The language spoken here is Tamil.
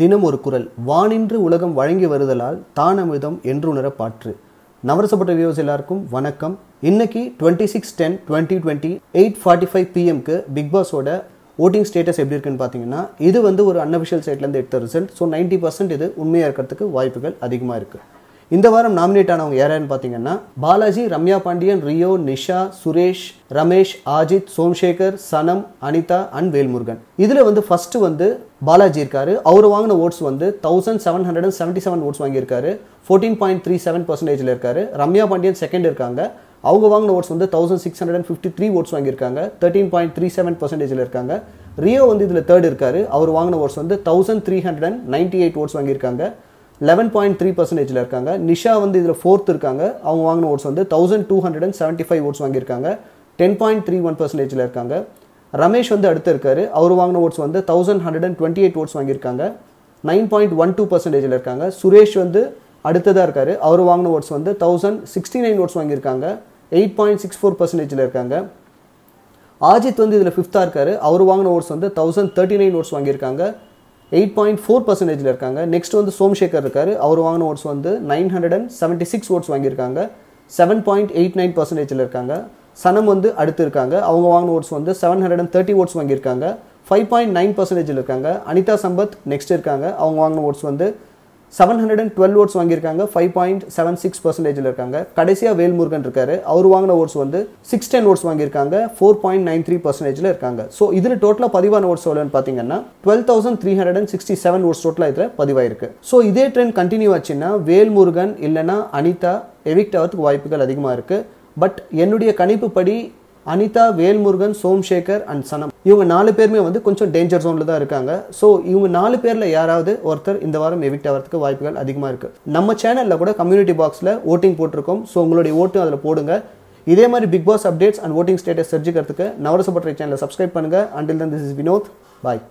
தினம் ஒரு குரல் வானின்று உலகம் வழங்கி வருதலால் தானமிதம் என்றுணர பாற்று நவரசப்பட்ட வியூஸ் எல்லாருக்கும் வணக்கம் இன்னைக்கு twenty six ten twenty twenty eight forty five பிஎம்க்கு பிக் பாஸோட ஓட்டிங் ஸ்டேட்டஸ் எப்படி இருக்குன்னு பார்த்தீங்கன்னா இது வந்து ஒரு அன்அஃபிஷியல் சைட்லேருந்து எடுத்த ரிசல்ட் ஸோ நைன்ட்டி பர்சன்ட் இது உண்மையாக இருக்கிறதுக்கு வாய்ப்புகள் அதிகமாக இருக்குது இந்த வாரம் நாமினேட் ஆனவங்க யாரும் பார்த்தீங்கன்னா பாலாஜி ரம்யா பாண்டியன் ரியோ நிஷா சுரேஷ் ரமேஷ் ஆஜித் சோம்சேகர் சனம் அனிதா அண்ட் வேல்முருகன் இதில் வந்து ஃபஸ்ட்டு வந்து பாலாஜி இருக்காரு அவர் வாங்கின ஓட்ஸ் வந்து thousand seven hundred and seventy seven votes வாங்கியிருக்காரு ஃபோர்டீன் பாயிண்ட் த்ரீ செவன் பர்சன்டேஜில் இருக்காரு ரம்யா பாண்டியன் செகண்ட் இருக்காங்க அவங்க வாங்கின ஓட்ஸ் வந்து thousand six hundred and fifty three votes வாங்கியிருக்காங்க தேர்ட்டின் பாயிண்ட் த்ரீ செவன் பர்சன்டேஜில் இருக்காங்க ரியோ வந்து இதில் தேர்ட் இருக்காரு அவர் வாங்கின ஓட்ஸ் வந்து thousand three hundred and ninety eight votes வாங்கியிருக்காங்க லெவன் பாயிண்ட் த்ரீ பர்சன்டேஜில் இருக்காங்க நிஷா வந்து இதில் ஃபோர்த் இருக்காங்க அவங்க வாங்கின ஓட்ஸ் வந்து thousand two hundred and seventy five votes வாங்கியிருக்காங்க டென் பாயிண்ட் த்ரீ ஒன் பர்சன்டேஜில் இருக்காங்க ரமேஷ் வந்து அடுத்து இருக்காரு அவர் வாங்கின ஓட்ஸ் வந்து thousand hundred and twenty eight votes வாங்கியிருக்காங்க நைன் பாயிண்ட் ஒன் டூ பர்சன்டேஜில் இருக்காங்க சுரேஷ் வந்து அடுத்ததாக இருக்காரு அவர் வாங்கின ஓட்ஸ் வந்து தௌசண்ட் சிக்ஸ்டி நைன் ஓட்ஸ் வாங்கியிருக்காங்க எயிட் பாயிண்ட் சிக்ஸ் ஃபோர் பர்சன்டேஜில் இருக்காங்க ஆஜித் வந்து இதில் ஃபிஃப்த்தாக இருக்காரு அவர் வாங்கின ஓட்ஸ் வந்து தௌசண்ட் தேர்ட்டி நைன் ஓட்ஸ் வாங்கியிருக்காங்க எயிட் பாயிண்ட் ஃபோர் பர்சன்டேஜில் இருக்காங்க நெக்ஸ்ட் வந்து சோம்சேகர் இருக்கார் அவர் வாங்கின ஓட்ஸ் வந்து nine hundred and seventy six votes வாங்கியிருக்காங்க செவன் பாயிண்ட் எயிட் நைன் பர்சன்டேஜில் இருக்காங்க சனம் வந்து அடுத்து இருக்காங்க அவங்க வாங்கின ஓட்ஸ் வந்து seven hundred and thirty votes வாங்கியிருக்காங்க ஃபைவ் பாயிண்ட் நைன் பர்சன்டேஜில் இருக்காங்க அனிதா சம்பத் நெக்ஸ்ட் இருக்காங்க அவங்க வாங்கின ஓட்ஸ் வந்து seven hundred and twelve votes வாங்கியிருக்காங்க ஃபைவ் பாயிண்ட் செவன் சிக்ஸ் பர்சன்டேஜில் இருக்காங்க கடைசியாக வேல்முருகன் இருக்காரு அவர் வாங்கின ஓட்ஸ் வந்து சிக்ஸ் டென் ஓட்ஸ் வாங்கியிருக்காங்க ஃபோர் பாயிண்ட் நைன் த்ரீ பர்சன்டேஜில் இருக்காங்க ஸோ இதில் டோட்டலாக பதிவான ஓட்ஸ் எவ்வளோன்னு பார்த்தீங்கன்னா twelve thousand three hundred and sixty seven votes டோட்டலாக இதில் பதிவாயிருக்கு ஸோ இதே ட்ரெண்ட் கண்டினியூ ஆச்சுன்னா வேல்முருகன் இல்லைனா அனிதா எவிக்ட் ஆகிறதுக்கு வாய்ப்புகள் அதிகமாக இருக்குது பட் என்னுடைய கணிப்புப்படி அனிதா வேல்முருகன் சோம்சேகர் அண்ட் சனம் இவங்க நாலு பேருமே வந்து கொஞ்சம் டேஞ்சர் ஜோனில் தான் இருக்காங்க ஸோ இவங்க நாலு பேரில் யாராவது ஒருத்தர் இந்த வாரம் எவிக்ட் ஆகிறதுக்கு வாய்ப்புகள் அதிகமாக இருக்குது நம்ம சேனலில் கூட கம்யூனிட்டி பாக்ஸில் ஓட்டிங் போட்டிருக்கோம் ஸோ உங்களுடைய ஓட்டு அதில் போடுங்க இதே மாதிரி Bigg Boss updates and voting status தெரிஞ்சுக்கிறதுக்கு நவரசபட்ரை சேனலை சப்ஸ்கிரைப் பண்ணுங்கள் until then this is Vinoth bye